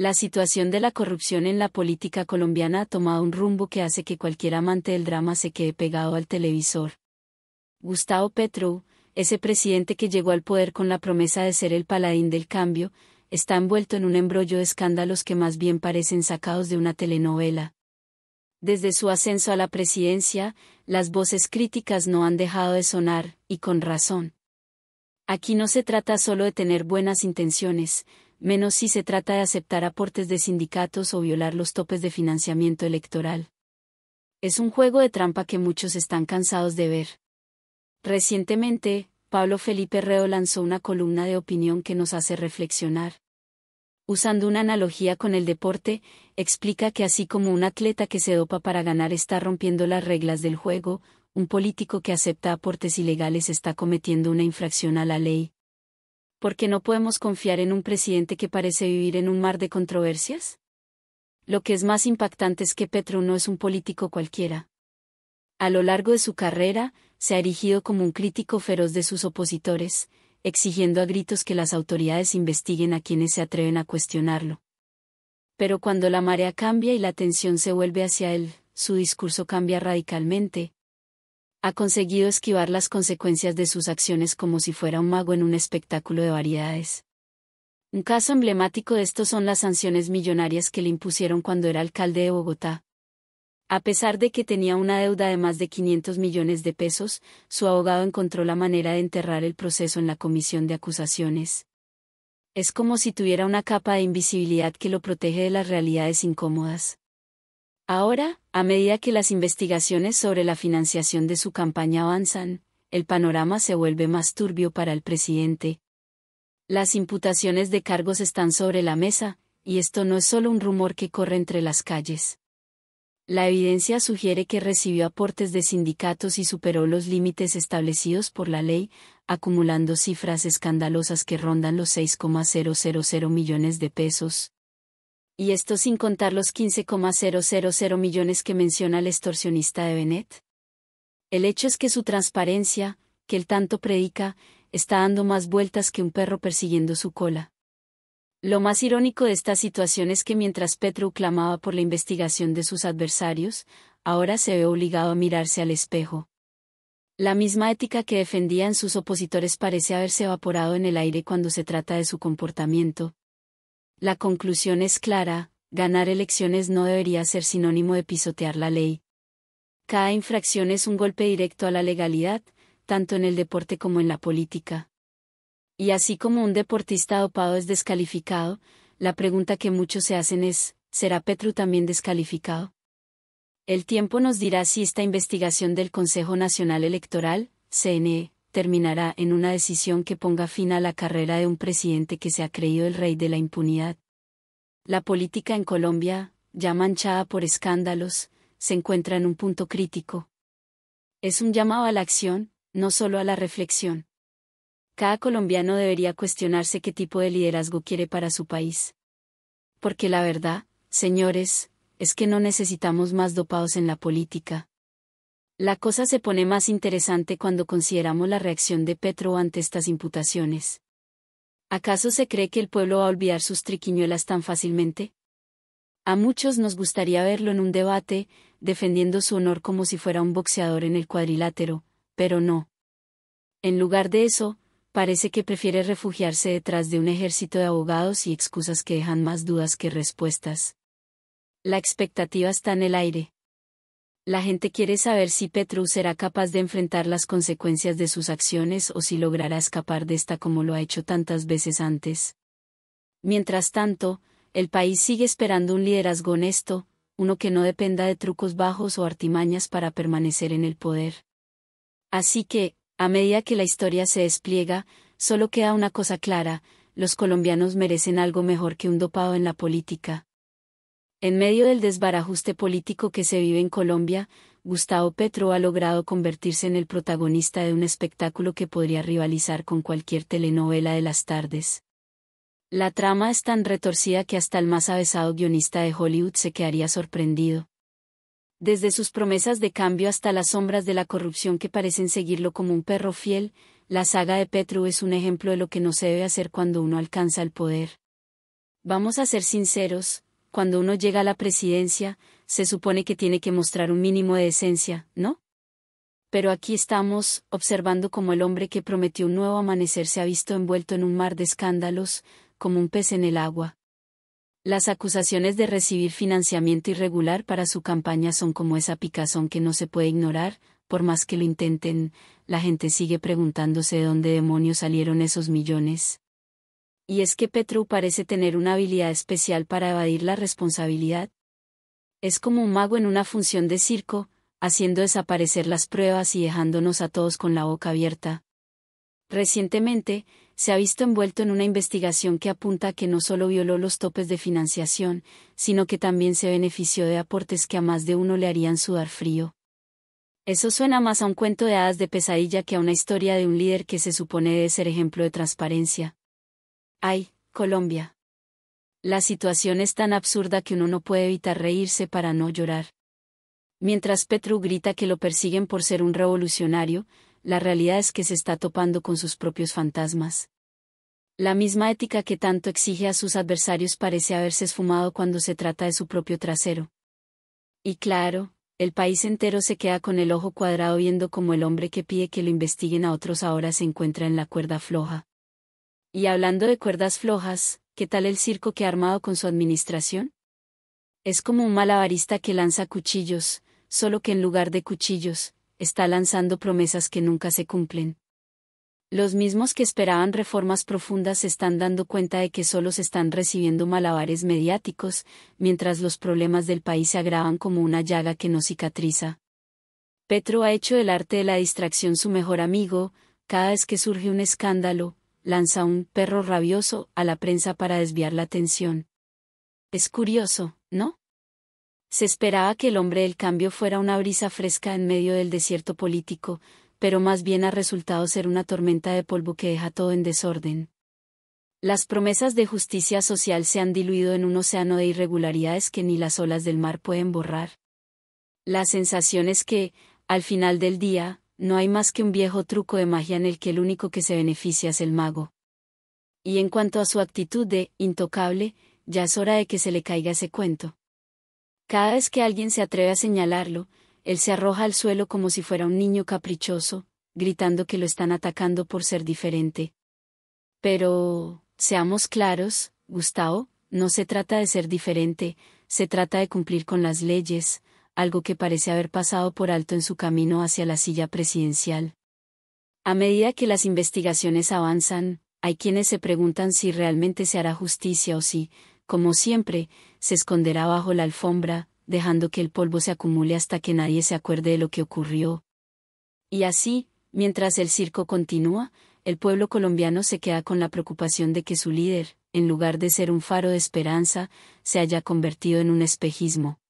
La situación de la corrupción en la política colombiana ha tomado un rumbo que hace que cualquier amante del drama se quede pegado al televisor. Gustavo Petro, ese presidente que llegó al poder con la promesa de ser el paladín del cambio, está envuelto en un embrollo de escándalos que más bien parecen sacados de una telenovela. Desde su ascenso a la presidencia, las voces críticas no han dejado de sonar, y con razón. Aquí no se trata solo de tener buenas intenciones, menos si se trata de aceptar aportes de sindicatos o violar los topes de financiamiento electoral. Es un juego de trampa que muchos están cansados de ver. Recientemente, Pablo Felipe Reo lanzó una columna de opinión que nos hace reflexionar. Usando una analogía con el deporte, explica que así como un atleta que se dopa para ganar está rompiendo las reglas del juego, un político que acepta aportes ilegales está cometiendo una infracción a la ley, ¿Por qué no podemos confiar en un presidente que parece vivir en un mar de controversias? Lo que es más impactante es que Petro no es un político cualquiera. A lo largo de su carrera, se ha erigido como un crítico feroz de sus opositores, exigiendo a gritos que las autoridades investiguen a quienes se atreven a cuestionarlo. Pero cuando la marea cambia y la atención se vuelve hacia él, su discurso cambia radicalmente, ha conseguido esquivar las consecuencias de sus acciones como si fuera un mago en un espectáculo de variedades. Un caso emblemático de esto son las sanciones millonarias que le impusieron cuando era alcalde de Bogotá. A pesar de que tenía una deuda de más de 500 millones de pesos, su abogado encontró la manera de enterrar el proceso en la comisión de acusaciones. Es como si tuviera una capa de invisibilidad que lo protege de las realidades incómodas. Ahora, a medida que las investigaciones sobre la financiación de su campaña avanzan, el panorama se vuelve más turbio para el presidente. Las imputaciones de cargos están sobre la mesa, y esto no es solo un rumor que corre entre las calles. La evidencia sugiere que recibió aportes de sindicatos y superó los límites establecidos por la ley, acumulando cifras escandalosas que rondan los 6,000 millones de pesos y esto sin contar los 15,000 millones que menciona el extorsionista de Bennett. El hecho es que su transparencia, que él tanto predica, está dando más vueltas que un perro persiguiendo su cola. Lo más irónico de esta situación es que mientras Petru clamaba por la investigación de sus adversarios, ahora se ve obligado a mirarse al espejo. La misma ética que defendían sus opositores parece haberse evaporado en el aire cuando se trata de su comportamiento, la conclusión es clara, ganar elecciones no debería ser sinónimo de pisotear la ley. Cada infracción es un golpe directo a la legalidad, tanto en el deporte como en la política. Y así como un deportista dopado es descalificado, la pregunta que muchos se hacen es, ¿será Petru también descalificado? El tiempo nos dirá si esta investigación del Consejo Nacional Electoral, CNE, terminará en una decisión que ponga fin a la carrera de un presidente que se ha creído el rey de la impunidad. La política en Colombia, ya manchada por escándalos, se encuentra en un punto crítico. Es un llamado a la acción, no solo a la reflexión. Cada colombiano debería cuestionarse qué tipo de liderazgo quiere para su país. Porque la verdad, señores, es que no necesitamos más dopados en la política, la cosa se pone más interesante cuando consideramos la reacción de Petro ante estas imputaciones. ¿Acaso se cree que el pueblo va a olvidar sus triquiñuelas tan fácilmente? A muchos nos gustaría verlo en un debate, defendiendo su honor como si fuera un boxeador en el cuadrilátero, pero no. En lugar de eso, parece que prefiere refugiarse detrás de un ejército de abogados y excusas que dejan más dudas que respuestas. La expectativa está en el aire. La gente quiere saber si Petrus será capaz de enfrentar las consecuencias de sus acciones o si logrará escapar de esta como lo ha hecho tantas veces antes. Mientras tanto, el país sigue esperando un liderazgo honesto, uno que no dependa de trucos bajos o artimañas para permanecer en el poder. Así que, a medida que la historia se despliega, solo queda una cosa clara, los colombianos merecen algo mejor que un dopado en la política. En medio del desbarajuste político que se vive en Colombia, Gustavo Petro ha logrado convertirse en el protagonista de un espectáculo que podría rivalizar con cualquier telenovela de las tardes. La trama es tan retorcida que hasta el más avesado guionista de Hollywood se quedaría sorprendido. Desde sus promesas de cambio hasta las sombras de la corrupción que parecen seguirlo como un perro fiel, la saga de Petro es un ejemplo de lo que no se debe hacer cuando uno alcanza el poder. Vamos a ser sinceros, cuando uno llega a la presidencia, se supone que tiene que mostrar un mínimo de esencia, ¿no? Pero aquí estamos, observando cómo el hombre que prometió un nuevo amanecer se ha visto envuelto en un mar de escándalos, como un pez en el agua. Las acusaciones de recibir financiamiento irregular para su campaña son como esa picazón que no se puede ignorar, por más que lo intenten, la gente sigue preguntándose de dónde demonios salieron esos millones y es que Petru parece tener una habilidad especial para evadir la responsabilidad. Es como un mago en una función de circo, haciendo desaparecer las pruebas y dejándonos a todos con la boca abierta. Recientemente, se ha visto envuelto en una investigación que apunta que no solo violó los topes de financiación, sino que también se benefició de aportes que a más de uno le harían sudar frío. Eso suena más a un cuento de hadas de pesadilla que a una historia de un líder que se supone de ser ejemplo de transparencia. Ay, Colombia. La situación es tan absurda que uno no puede evitar reírse para no llorar. Mientras Petru grita que lo persiguen por ser un revolucionario, la realidad es que se está topando con sus propios fantasmas. La misma ética que tanto exige a sus adversarios parece haberse esfumado cuando se trata de su propio trasero. Y claro, el país entero se queda con el ojo cuadrado viendo como el hombre que pide que lo investiguen a otros ahora se encuentra en la cuerda floja. Y hablando de cuerdas flojas, ¿qué tal el circo que ha armado con su administración? Es como un malabarista que lanza cuchillos, solo que en lugar de cuchillos, está lanzando promesas que nunca se cumplen. Los mismos que esperaban reformas profundas se están dando cuenta de que solo se están recibiendo malabares mediáticos, mientras los problemas del país se agravan como una llaga que no cicatriza. Petro ha hecho el arte de la distracción su mejor amigo, cada vez que surge un escándalo, lanza un perro rabioso a la prensa para desviar la atención. Es curioso, ¿no? Se esperaba que el hombre del cambio fuera una brisa fresca en medio del desierto político, pero más bien ha resultado ser una tormenta de polvo que deja todo en desorden. Las promesas de justicia social se han diluido en un océano de irregularidades que ni las olas del mar pueden borrar. La sensación es que, al final del día, no hay más que un viejo truco de magia en el que el único que se beneficia es el mago. Y en cuanto a su actitud de intocable, ya es hora de que se le caiga ese cuento. Cada vez que alguien se atreve a señalarlo, él se arroja al suelo como si fuera un niño caprichoso, gritando que lo están atacando por ser diferente. Pero, seamos claros, Gustavo, no se trata de ser diferente, se trata de cumplir con las leyes, algo que parece haber pasado por alto en su camino hacia la silla presidencial. A medida que las investigaciones avanzan, hay quienes se preguntan si realmente se hará justicia o si, como siempre, se esconderá bajo la alfombra, dejando que el polvo se acumule hasta que nadie se acuerde de lo que ocurrió. Y así, mientras el circo continúa, el pueblo colombiano se queda con la preocupación de que su líder, en lugar de ser un faro de esperanza, se haya convertido en un espejismo.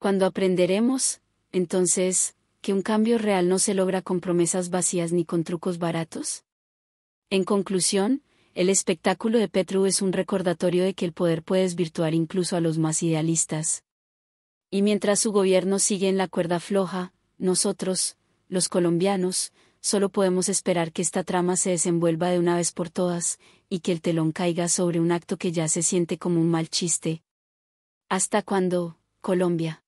Cuando aprenderemos, entonces, que un cambio real no se logra con promesas vacías ni con trucos baratos? En conclusión, el espectáculo de Petru es un recordatorio de que el poder puede desvirtuar incluso a los más idealistas. Y mientras su gobierno sigue en la cuerda floja, nosotros, los colombianos, solo podemos esperar que esta trama se desenvuelva de una vez por todas, y que el telón caiga sobre un acto que ya se siente como un mal chiste. ¿Hasta cuándo, Colombia?